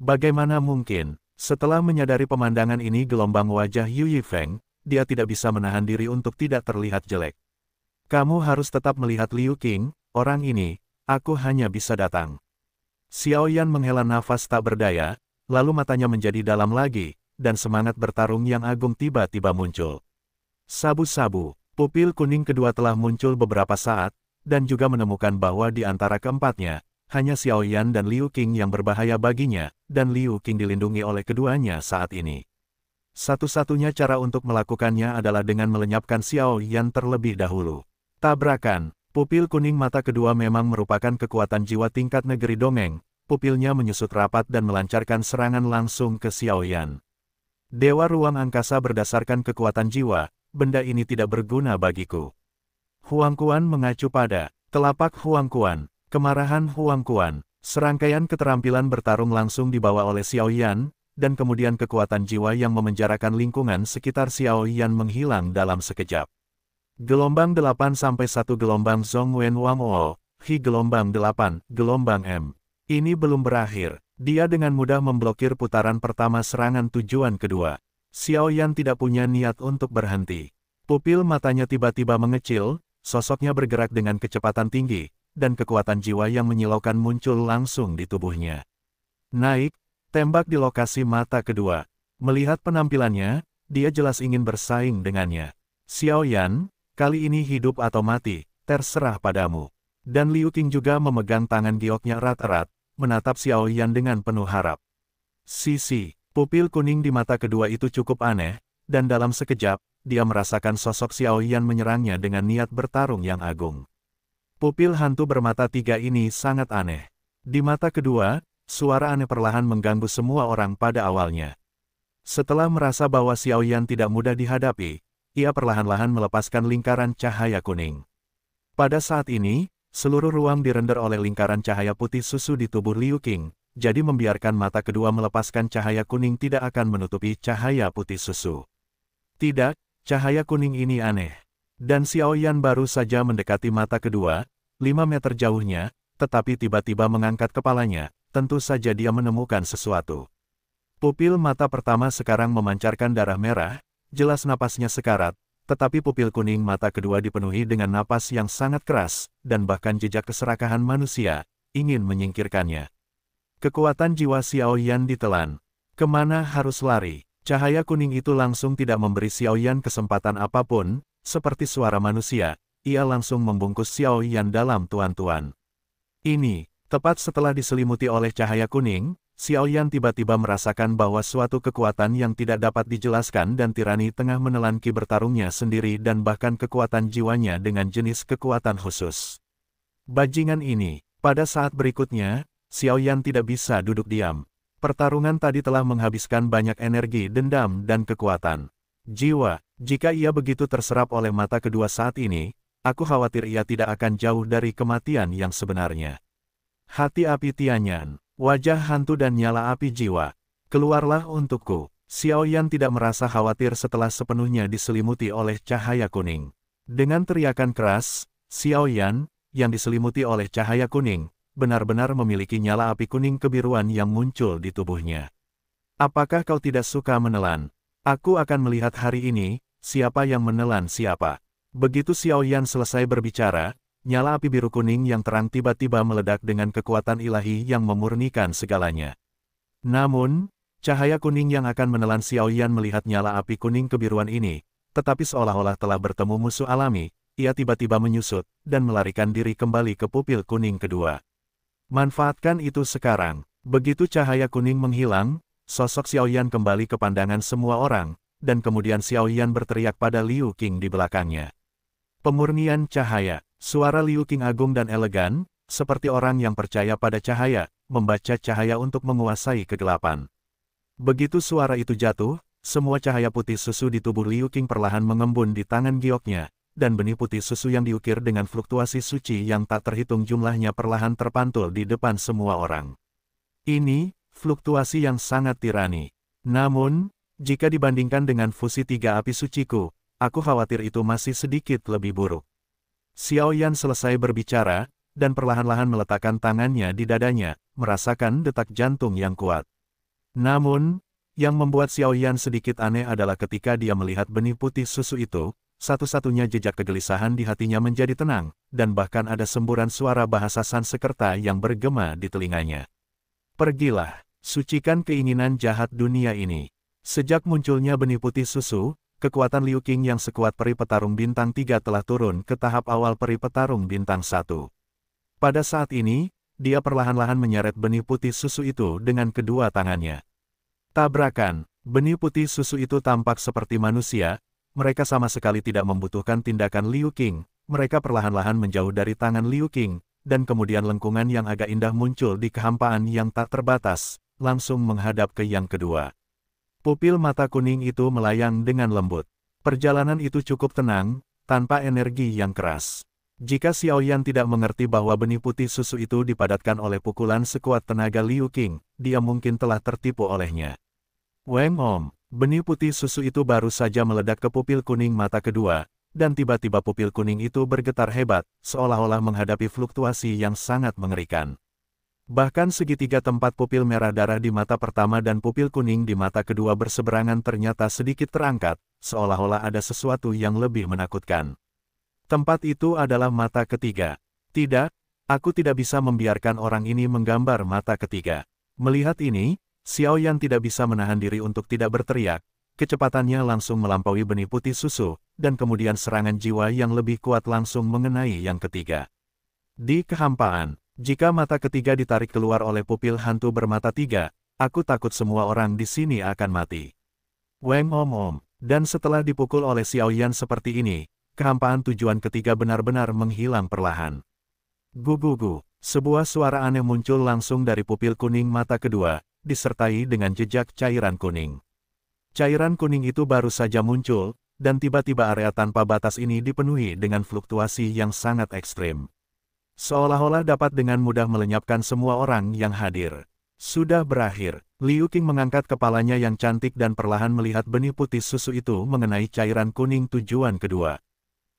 Bagaimana mungkin, setelah menyadari pemandangan ini gelombang wajah Yu Yifeng, dia tidak bisa menahan diri untuk tidak terlihat jelek. Kamu harus tetap melihat Liu Qing, orang ini, aku hanya bisa datang. Xiao Yan menghela nafas tak berdaya, lalu matanya menjadi dalam lagi, dan semangat bertarung yang agung tiba-tiba muncul. Sabu-sabu, pupil kuning kedua telah muncul beberapa saat, dan juga menemukan bahwa di antara keempatnya, hanya Xiao Yan dan Liu Qing yang berbahaya baginya, dan Liu Qing dilindungi oleh keduanya saat ini. Satu-satunya cara untuk melakukannya adalah dengan melenyapkan Xiao Yan terlebih dahulu. Tabrakan, pupil kuning mata kedua memang merupakan kekuatan jiwa tingkat negeri dongeng, pupilnya menyusut rapat dan melancarkan serangan langsung ke Xiaoyan. Dewa ruang angkasa berdasarkan kekuatan jiwa, benda ini tidak berguna bagiku. Huang Kuan mengacu pada telapak Huang Kuan, kemarahan Huang Kuan, serangkaian keterampilan bertarung langsung dibawa oleh Xiaoyan, dan kemudian kekuatan jiwa yang memenjarakan lingkungan sekitar Xiaoyan menghilang dalam sekejap. Gelombang 8 sampai 1 gelombang Wen Wang Wo, Hi gelombang 8, gelombang M. Ini belum berakhir. Dia dengan mudah memblokir putaran pertama serangan tujuan kedua. Xiao Yan tidak punya niat untuk berhenti. Pupil matanya tiba-tiba mengecil, sosoknya bergerak dengan kecepatan tinggi, dan kekuatan jiwa yang menyilaukan muncul langsung di tubuhnya. Naik, tembak di lokasi mata kedua. Melihat penampilannya, dia jelas ingin bersaing dengannya. Xiao Yan, Kali ini hidup atau mati, terserah padamu. Dan Liu Ting juga memegang tangan gioknya erat-erat, menatap Xiao Yan dengan penuh harap. Sisi, pupil kuning di mata kedua itu cukup aneh, dan dalam sekejap, dia merasakan sosok Xiao Yan menyerangnya dengan niat bertarung yang agung. Pupil hantu bermata tiga ini sangat aneh. Di mata kedua, suara aneh perlahan mengganggu semua orang pada awalnya. Setelah merasa bahwa Xiao Yan tidak mudah dihadapi, ia perlahan-lahan melepaskan lingkaran cahaya kuning. Pada saat ini, seluruh ruang dirender oleh lingkaran cahaya putih susu di tubuh Liu Qing, jadi membiarkan mata kedua melepaskan cahaya kuning tidak akan menutupi cahaya putih susu. Tidak, cahaya kuning ini aneh. Dan Xiao Yan baru saja mendekati mata kedua, 5 meter jauhnya, tetapi tiba-tiba mengangkat kepalanya, tentu saja dia menemukan sesuatu. Pupil mata pertama sekarang memancarkan darah merah, jelas napasnya sekarat, tetapi pupil kuning mata kedua dipenuhi dengan napas yang sangat keras, dan bahkan jejak keserakahan manusia, ingin menyingkirkannya. Kekuatan jiwa Xiao Yan ditelan. Kemana harus lari? Cahaya kuning itu langsung tidak memberi Xiao Yan kesempatan apapun, seperti suara manusia, ia langsung membungkus Xiao Yan dalam tuan-tuan. Ini, tepat setelah diselimuti oleh cahaya kuning, Xiao Yan tiba-tiba merasakan bahwa suatu kekuatan yang tidak dapat dijelaskan dan tirani tengah menelan ki bertarungnya sendiri dan bahkan kekuatan jiwanya dengan jenis kekuatan khusus. Bajingan ini, pada saat berikutnya, Xiao Yan tidak bisa duduk diam. Pertarungan tadi telah menghabiskan banyak energi dendam dan kekuatan. Jiwa, jika ia begitu terserap oleh mata kedua saat ini, aku khawatir ia tidak akan jauh dari kematian yang sebenarnya. Hati api Tianyan Wajah hantu dan nyala api jiwa. Keluarlah untukku. Xiao Yan tidak merasa khawatir setelah sepenuhnya diselimuti oleh cahaya kuning. Dengan teriakan keras, Xiao Yan yang diselimuti oleh cahaya kuning, benar-benar memiliki nyala api kuning kebiruan yang muncul di tubuhnya. Apakah kau tidak suka menelan? Aku akan melihat hari ini, siapa yang menelan siapa. Begitu Xiao Yan selesai berbicara, Nyala api biru kuning yang terang tiba-tiba meledak dengan kekuatan ilahi yang memurnikan segalanya. Namun, cahaya kuning yang akan menelan Xiaoyan melihat nyala api kuning kebiruan ini, tetapi seolah-olah telah bertemu musuh alami, ia tiba-tiba menyusut, dan melarikan diri kembali ke pupil kuning kedua. Manfaatkan itu sekarang. Begitu cahaya kuning menghilang, sosok Xiaoyan kembali ke pandangan semua orang, dan kemudian Xiaoyan berteriak pada Liu Qing di belakangnya. Pemurnian cahaya. Suara Liu Qing agung dan elegan, seperti orang yang percaya pada cahaya, membaca cahaya untuk menguasai kegelapan. Begitu suara itu jatuh, semua cahaya putih susu di tubuh Liu Qing perlahan mengembun di tangan gioknya, dan benih putih susu yang diukir dengan fluktuasi suci yang tak terhitung jumlahnya perlahan terpantul di depan semua orang. Ini, fluktuasi yang sangat tirani. Namun, jika dibandingkan dengan fusi tiga api suciku, aku khawatir itu masih sedikit lebih buruk. Xiao Yan selesai berbicara, dan perlahan-lahan meletakkan tangannya di dadanya, merasakan detak jantung yang kuat. Namun, yang membuat Xiao Yan sedikit aneh adalah ketika dia melihat benih putih susu itu, satu-satunya jejak kegelisahan di hatinya menjadi tenang, dan bahkan ada semburan suara bahasa Sansekerta yang bergema di telinganya. Pergilah, sucikan keinginan jahat dunia ini. Sejak munculnya benih putih susu, kekuatan Liu Qing yang sekuat peri petarung bintang 3 telah turun ke tahap awal peri petarung bintang 1. Pada saat ini, dia perlahan-lahan menyeret benih putih susu itu dengan kedua tangannya. Tabrakan, benih putih susu itu tampak seperti manusia, mereka sama sekali tidak membutuhkan tindakan Liu Qing, mereka perlahan-lahan menjauh dari tangan Liu Qing, dan kemudian lengkungan yang agak indah muncul di kehampaan yang tak terbatas, langsung menghadap ke yang kedua. Pupil mata kuning itu melayang dengan lembut. Perjalanan itu cukup tenang, tanpa energi yang keras. Jika Xiaoyan tidak mengerti bahwa benih putih susu itu dipadatkan oleh pukulan sekuat tenaga Liu Qing, dia mungkin telah tertipu olehnya. Wang Om, benih putih susu itu baru saja meledak ke pupil kuning mata kedua, dan tiba-tiba pupil kuning itu bergetar hebat, seolah-olah menghadapi fluktuasi yang sangat mengerikan. Bahkan segitiga tempat pupil merah darah di mata pertama dan pupil kuning di mata kedua berseberangan ternyata sedikit terangkat, seolah-olah ada sesuatu yang lebih menakutkan. Tempat itu adalah mata ketiga. Tidak, aku tidak bisa membiarkan orang ini menggambar mata ketiga. Melihat ini, Xiao Yan tidak bisa menahan diri untuk tidak berteriak, kecepatannya langsung melampaui benih putih susu, dan kemudian serangan jiwa yang lebih kuat langsung mengenai yang ketiga. Di kehampaan, jika mata ketiga ditarik keluar oleh pupil hantu bermata tiga, aku takut semua orang di sini akan mati. Weng om om, dan setelah dipukul oleh Xiaoyan seperti ini, kehampaan tujuan ketiga benar-benar menghilang perlahan. Gugugu, sebuah suara aneh muncul langsung dari pupil kuning mata kedua, disertai dengan jejak cairan kuning. Cairan kuning itu baru saja muncul, dan tiba-tiba area tanpa batas ini dipenuhi dengan fluktuasi yang sangat ekstrim. Seolah-olah dapat dengan mudah melenyapkan semua orang yang hadir. Sudah berakhir, Liu Qing mengangkat kepalanya yang cantik dan perlahan melihat benih putih susu itu mengenai cairan kuning tujuan kedua.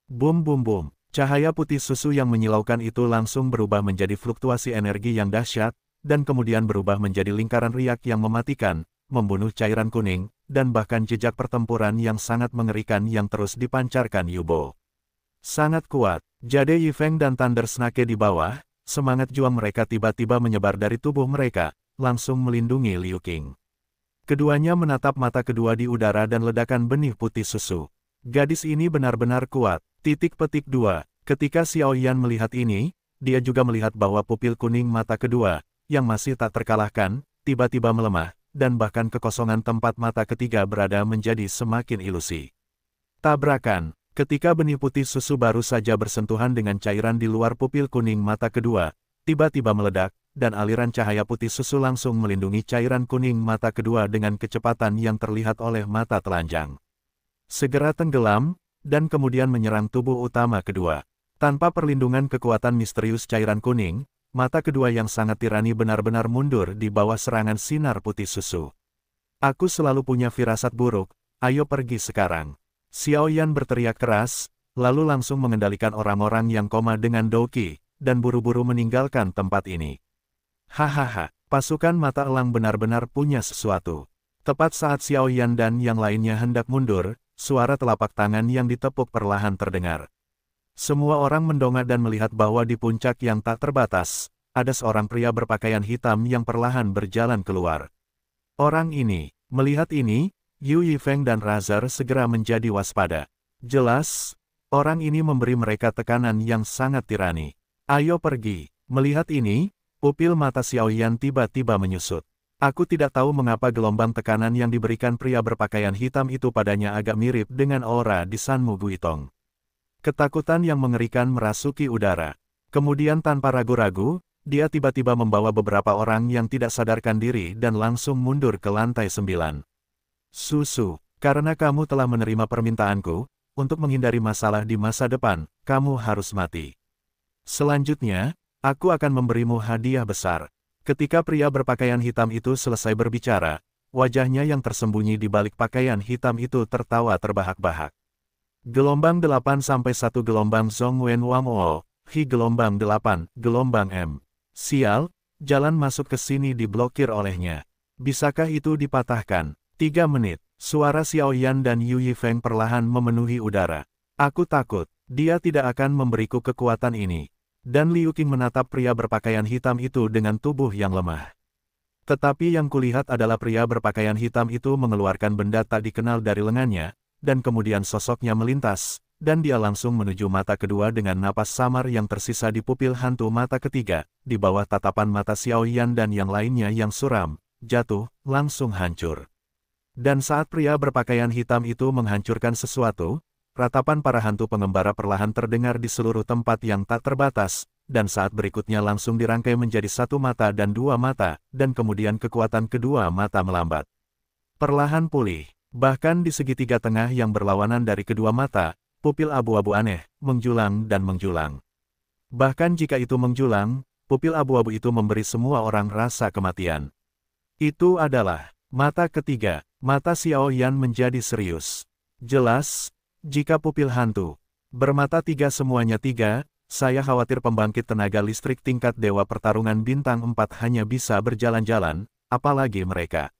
Bum bum bum, cahaya putih susu yang menyilaukan itu langsung berubah menjadi fluktuasi energi yang dahsyat, dan kemudian berubah menjadi lingkaran riak yang mematikan, membunuh cairan kuning, dan bahkan jejak pertempuran yang sangat mengerikan yang terus dipancarkan Yubo. Sangat kuat, Jade Yifeng dan Thunder Snake di bawah, semangat juang mereka tiba-tiba menyebar dari tubuh mereka, langsung melindungi Liu Qing. Keduanya menatap mata kedua di udara dan ledakan benih putih susu. Gadis ini benar-benar kuat. Titik petik dua. Ketika Xiao Yan melihat ini, dia juga melihat bahwa pupil kuning mata kedua, yang masih tak terkalahkan, tiba-tiba melemah, dan bahkan kekosongan tempat mata ketiga berada menjadi semakin ilusi. Tabrakan, Ketika benih putih susu baru saja bersentuhan dengan cairan di luar pupil kuning mata kedua, tiba-tiba meledak, dan aliran cahaya putih susu langsung melindungi cairan kuning mata kedua dengan kecepatan yang terlihat oleh mata telanjang. Segera tenggelam, dan kemudian menyerang tubuh utama kedua. Tanpa perlindungan kekuatan misterius cairan kuning, mata kedua yang sangat tirani benar-benar mundur di bawah serangan sinar putih susu. Aku selalu punya firasat buruk, ayo pergi sekarang. Xiao Yan berteriak keras, lalu langsung mengendalikan orang-orang yang koma dengan Doki, dan buru-buru meninggalkan tempat ini. Hahaha, pasukan mata elang benar-benar punya sesuatu. Tepat saat Xiao Yan dan yang lainnya hendak mundur, suara telapak tangan yang ditepuk perlahan terdengar. Semua orang mendongak dan melihat bahwa di puncak yang tak terbatas, ada seorang pria berpakaian hitam yang perlahan berjalan keluar. Orang ini, melihat ini, Yu Yifeng dan Razer segera menjadi waspada. Jelas, orang ini memberi mereka tekanan yang sangat tirani. Ayo pergi. Melihat ini, pupil mata Xiao Yan tiba-tiba menyusut. Aku tidak tahu mengapa gelombang tekanan yang diberikan pria berpakaian hitam itu padanya agak mirip dengan aura di Sanmu Guitong. Ketakutan yang mengerikan merasuki udara. Kemudian tanpa ragu-ragu, dia tiba-tiba membawa beberapa orang yang tidak sadarkan diri dan langsung mundur ke lantai sembilan. Susu, karena kamu telah menerima permintaanku, untuk menghindari masalah di masa depan, kamu harus mati. Selanjutnya, aku akan memberimu hadiah besar. Ketika pria berpakaian hitam itu selesai berbicara, wajahnya yang tersembunyi di balik pakaian hitam itu tertawa terbahak-bahak. Gelombang 8-1 Gelombang Wen Zong Wang Wamol, Hi Gelombang 8, Gelombang M. Sial, jalan masuk ke sini diblokir olehnya. Bisakah itu dipatahkan? Tiga menit, suara Xiao Yan dan Yu Yifeng perlahan memenuhi udara. Aku takut, dia tidak akan memberiku kekuatan ini. Dan Liu Qing menatap pria berpakaian hitam itu dengan tubuh yang lemah. Tetapi yang kulihat adalah pria berpakaian hitam itu mengeluarkan benda tak dikenal dari lengannya, dan kemudian sosoknya melintas, dan dia langsung menuju mata kedua dengan napas samar yang tersisa di pupil hantu mata ketiga, di bawah tatapan mata Xiao Yan dan yang lainnya yang suram, jatuh, langsung hancur. Dan saat pria berpakaian hitam itu menghancurkan sesuatu, ratapan para hantu pengembara perlahan terdengar di seluruh tempat yang tak terbatas, dan saat berikutnya langsung dirangkai menjadi satu mata dan dua mata, dan kemudian kekuatan kedua mata melambat. Perlahan pulih, bahkan di segitiga tengah yang berlawanan dari kedua mata, pupil abu-abu aneh, menjulang dan menjulang. Bahkan jika itu menjulang, pupil abu-abu itu memberi semua orang rasa kematian. Itu adalah Mata ketiga, mata Xiao Yan menjadi serius. Jelas, jika pupil hantu bermata tiga semuanya tiga, saya khawatir pembangkit tenaga listrik tingkat Dewa Pertarungan Bintang empat hanya bisa berjalan-jalan, apalagi mereka.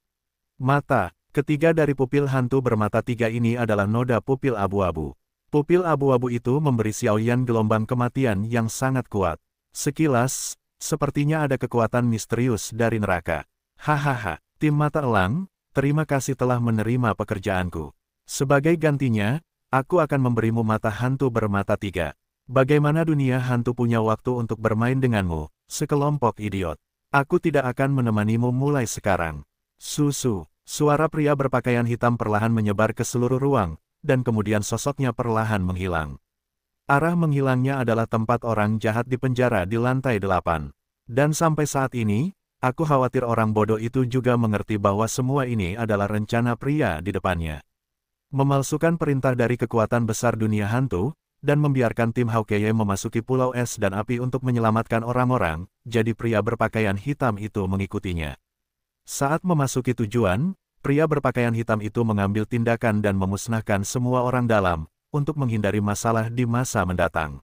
Mata, ketiga dari pupil hantu bermata tiga ini adalah noda pupil abu-abu. Pupil abu-abu itu memberi Xiao Yan gelombang kematian yang sangat kuat. Sekilas, sepertinya ada kekuatan misterius dari neraka. Hahaha. Tim Mata Elang, terima kasih telah menerima pekerjaanku. Sebagai gantinya, aku akan memberimu mata hantu bermata tiga. Bagaimana dunia hantu punya waktu untuk bermain denganmu, sekelompok idiot. Aku tidak akan menemanimu mulai sekarang. Susu, suara pria berpakaian hitam perlahan menyebar ke seluruh ruang, dan kemudian sosoknya perlahan menghilang. Arah menghilangnya adalah tempat orang jahat di penjara di lantai delapan. Dan sampai saat ini, Aku khawatir orang bodoh itu juga mengerti bahwa semua ini adalah rencana pria di depannya. Memalsukan perintah dari kekuatan besar dunia hantu, dan membiarkan tim Haukeye memasuki pulau es dan api untuk menyelamatkan orang-orang, jadi pria berpakaian hitam itu mengikutinya. Saat memasuki tujuan, pria berpakaian hitam itu mengambil tindakan dan memusnahkan semua orang dalam, untuk menghindari masalah di masa mendatang.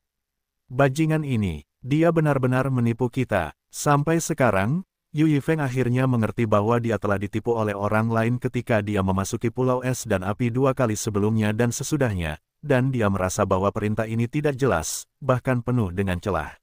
Bajingan ini, dia benar-benar menipu kita. Sampai sekarang, Yu Yifeng akhirnya mengerti bahwa dia telah ditipu oleh orang lain ketika dia memasuki pulau es dan api dua kali sebelumnya dan sesudahnya, dan dia merasa bahwa perintah ini tidak jelas, bahkan penuh dengan celah.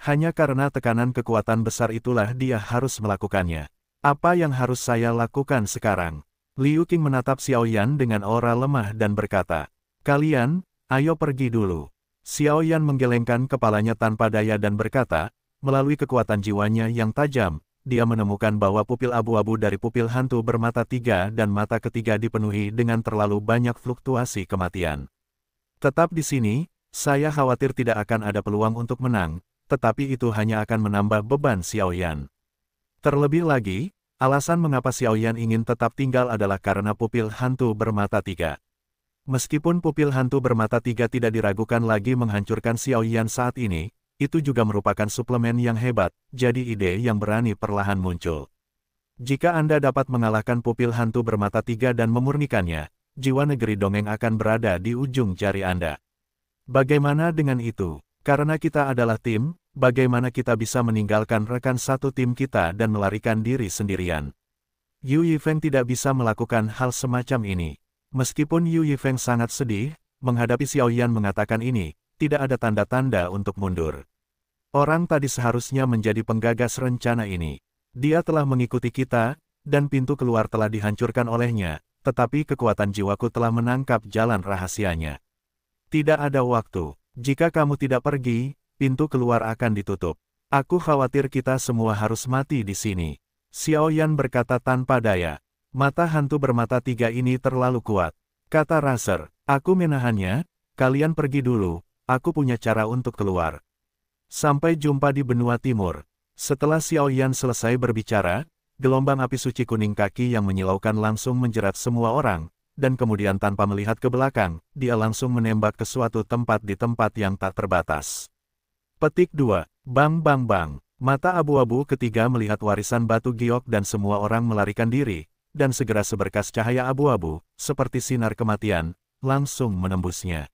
Hanya karena tekanan kekuatan besar itulah dia harus melakukannya. Apa yang harus saya lakukan sekarang? Liu Qing menatap Xiao Yan dengan aura lemah dan berkata, Kalian, ayo pergi dulu. Xiao Yan menggelengkan kepalanya tanpa daya dan berkata, melalui kekuatan jiwanya yang tajam, dia menemukan bahwa pupil abu-abu dari pupil hantu bermata tiga dan mata ketiga dipenuhi dengan terlalu banyak fluktuasi kematian. Tetap di sini, saya khawatir tidak akan ada peluang untuk menang, tetapi itu hanya akan menambah beban Xiaoyan. Terlebih lagi, alasan mengapa Xiaoyan ingin tetap tinggal adalah karena pupil hantu bermata tiga. Meskipun pupil hantu bermata tiga tidak diragukan lagi menghancurkan Xiaoyan saat ini, itu juga merupakan suplemen yang hebat, jadi ide yang berani perlahan muncul. Jika Anda dapat mengalahkan pupil hantu bermata tiga dan memurnikannya, jiwa negeri dongeng akan berada di ujung jari Anda. Bagaimana dengan itu? Karena kita adalah tim, bagaimana kita bisa meninggalkan rekan satu tim kita dan melarikan diri sendirian? Yu Yifeng tidak bisa melakukan hal semacam ini. Meskipun Yu Yifeng sangat sedih, menghadapi Xiao Yan mengatakan ini, tidak ada tanda-tanda untuk mundur. Orang tadi seharusnya menjadi penggagas rencana ini. Dia telah mengikuti kita, dan pintu keluar telah dihancurkan olehnya, tetapi kekuatan jiwaku telah menangkap jalan rahasianya. Tidak ada waktu. Jika kamu tidak pergi, pintu keluar akan ditutup. Aku khawatir kita semua harus mati di sini. Xiao Yan berkata tanpa daya. Mata hantu bermata tiga ini terlalu kuat. Kata Raser, aku menahannya, kalian pergi dulu, aku punya cara untuk keluar. Sampai jumpa di benua timur. Setelah Xiao Yan selesai berbicara, gelombang api suci kuning kaki yang menyilaukan langsung menjerat semua orang, dan kemudian tanpa melihat ke belakang, dia langsung menembak ke suatu tempat di tempat yang tak terbatas. Petik 2. Bang bang bang. Mata abu-abu ketiga melihat warisan batu giok dan semua orang melarikan diri, dan segera seberkas cahaya abu-abu, seperti sinar kematian, langsung menembusnya.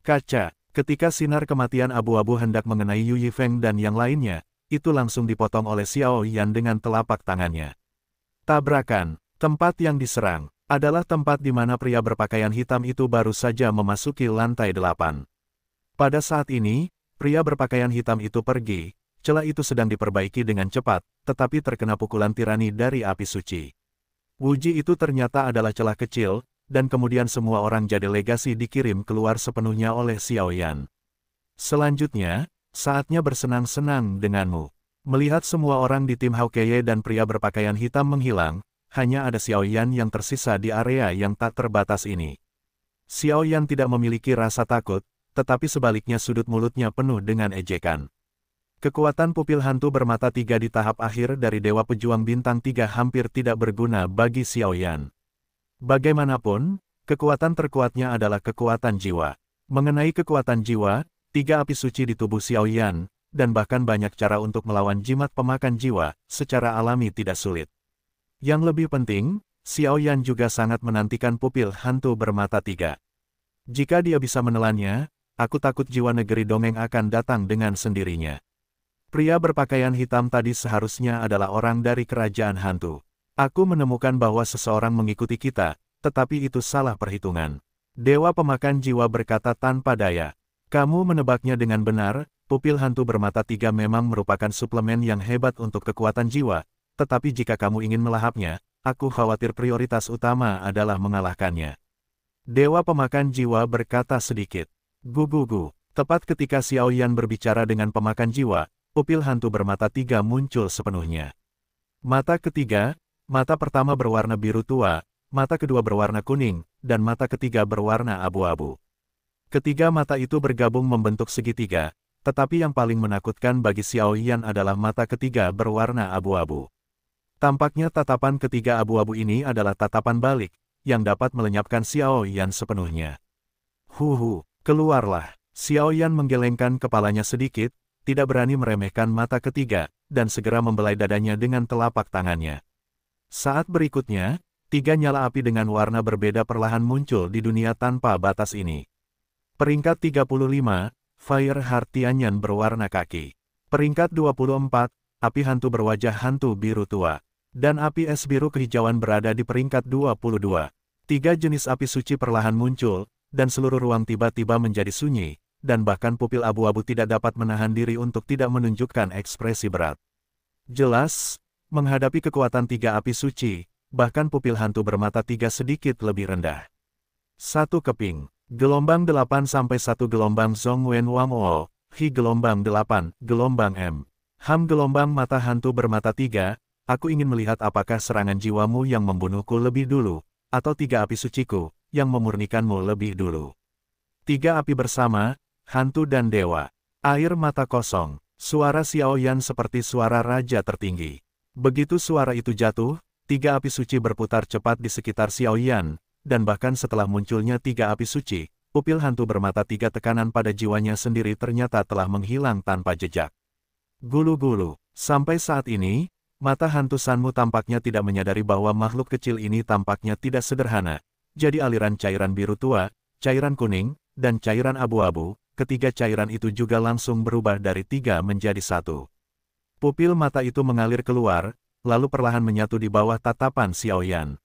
Kaca, Ketika sinar kematian abu-abu hendak mengenai Yu Yifeng dan yang lainnya, itu langsung dipotong oleh Xiao Yan dengan telapak tangannya. Tabrakan, tempat yang diserang, adalah tempat di mana pria berpakaian hitam itu baru saja memasuki lantai delapan. Pada saat ini, pria berpakaian hitam itu pergi, celah itu sedang diperbaiki dengan cepat, tetapi terkena pukulan tirani dari api suci. Wuji itu ternyata adalah celah kecil, dan kemudian semua orang jadi legasi dikirim keluar sepenuhnya oleh Xiao Yan. Selanjutnya, saatnya bersenang-senang denganmu. Melihat semua orang di tim Haokeye dan pria berpakaian hitam menghilang, hanya ada Xiao Yan yang tersisa di area yang tak terbatas ini. Xiao Yan tidak memiliki rasa takut, tetapi sebaliknya sudut mulutnya penuh dengan ejekan. Kekuatan pupil hantu bermata tiga di tahap akhir dari Dewa Pejuang Bintang Tiga hampir tidak berguna bagi Xiao Yan. Bagaimanapun, kekuatan terkuatnya adalah kekuatan jiwa. Mengenai kekuatan jiwa, tiga api suci di tubuh Xiao Yan, dan bahkan banyak cara untuk melawan jimat pemakan jiwa, secara alami tidak sulit. Yang lebih penting, Xiao Yan juga sangat menantikan pupil hantu bermata tiga. Jika dia bisa menelannya, aku takut jiwa negeri dongeng akan datang dengan sendirinya. Pria berpakaian hitam tadi seharusnya adalah orang dari kerajaan hantu. Aku menemukan bahwa seseorang mengikuti kita, tetapi itu salah perhitungan. Dewa pemakan jiwa berkata tanpa daya. Kamu menebaknya dengan benar, pupil hantu bermata tiga memang merupakan suplemen yang hebat untuk kekuatan jiwa, tetapi jika kamu ingin melahapnya, aku khawatir prioritas utama adalah mengalahkannya. Dewa pemakan jiwa berkata sedikit. Gugugu, tepat ketika Xiao Yan berbicara dengan pemakan jiwa, pupil hantu bermata tiga muncul sepenuhnya. Mata ketiga, Mata pertama berwarna biru tua, mata kedua berwarna kuning, dan mata ketiga berwarna abu-abu. Ketiga mata itu bergabung membentuk segitiga, tetapi yang paling menakutkan bagi Xiao Yan adalah mata ketiga berwarna abu-abu. Tampaknya tatapan ketiga abu-abu ini adalah tatapan balik, yang dapat melenyapkan Xiao Yan sepenuhnya. Huhu, keluarlah. Xiao Yan menggelengkan kepalanya sedikit, tidak berani meremehkan mata ketiga, dan segera membelai dadanya dengan telapak tangannya. Saat berikutnya, tiga nyala api dengan warna berbeda perlahan muncul di dunia tanpa batas ini. Peringkat 35, Fire Hartianyan berwarna kaki. Peringkat 24, api hantu berwajah hantu biru tua. Dan api es biru kehijauan berada di peringkat 22. Tiga jenis api suci perlahan muncul, dan seluruh ruang tiba-tiba menjadi sunyi, dan bahkan pupil abu-abu tidak dapat menahan diri untuk tidak menunjukkan ekspresi berat. Jelas, Menghadapi kekuatan tiga api suci, bahkan pupil hantu bermata tiga sedikit lebih rendah. Satu keping, gelombang delapan sampai satu gelombang Zong Wen Wang Wo, Hi gelombang delapan, gelombang M. Ham gelombang mata hantu bermata tiga, aku ingin melihat apakah serangan jiwamu yang membunuhku lebih dulu, atau tiga api suciku, yang memurnikanmu lebih dulu. Tiga api bersama, hantu dan dewa. Air mata kosong, suara Xiao Yan seperti suara raja tertinggi. Begitu suara itu jatuh, tiga api suci berputar cepat di sekitar Xiao Yan, dan bahkan setelah munculnya tiga api suci, pupil hantu bermata tiga tekanan pada jiwanya sendiri ternyata telah menghilang tanpa jejak. Gulu-gulu, sampai saat ini, mata hantu Sanmu tampaknya tidak menyadari bahwa makhluk kecil ini tampaknya tidak sederhana, jadi aliran cairan biru tua, cairan kuning, dan cairan abu-abu, ketiga cairan itu juga langsung berubah dari tiga menjadi satu. Pupil mata itu mengalir keluar, lalu perlahan menyatu di bawah tatapan Xiaoyan.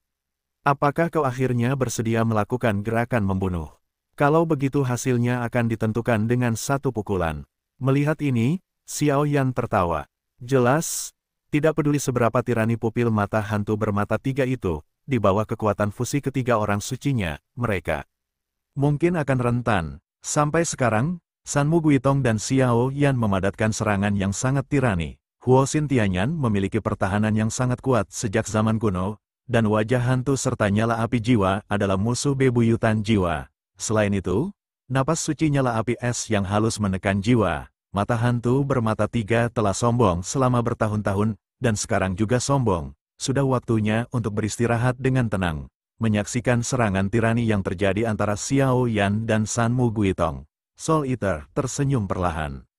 Apakah kau akhirnya bersedia melakukan gerakan membunuh? Kalau begitu hasilnya akan ditentukan dengan satu pukulan. Melihat ini, Xiaoyan tertawa. Jelas, tidak peduli seberapa tirani pupil mata hantu bermata tiga itu, di bawah kekuatan fusi ketiga orang sucinya, mereka mungkin akan rentan. Sampai sekarang, Sanmu Guitong dan Xiao Yan memadatkan serangan yang sangat tirani. Xin Tianyan memiliki pertahanan yang sangat kuat sejak zaman kuno, dan wajah hantu serta nyala api jiwa adalah musuh bebuyutan jiwa. Selain itu, napas suci nyala api es yang halus menekan jiwa, mata hantu bermata tiga telah sombong selama bertahun-tahun, dan sekarang juga sombong. Sudah waktunya untuk beristirahat dengan tenang, menyaksikan serangan tirani yang terjadi antara Xiao Yan dan San Mu Guitong. Soul Eater tersenyum perlahan.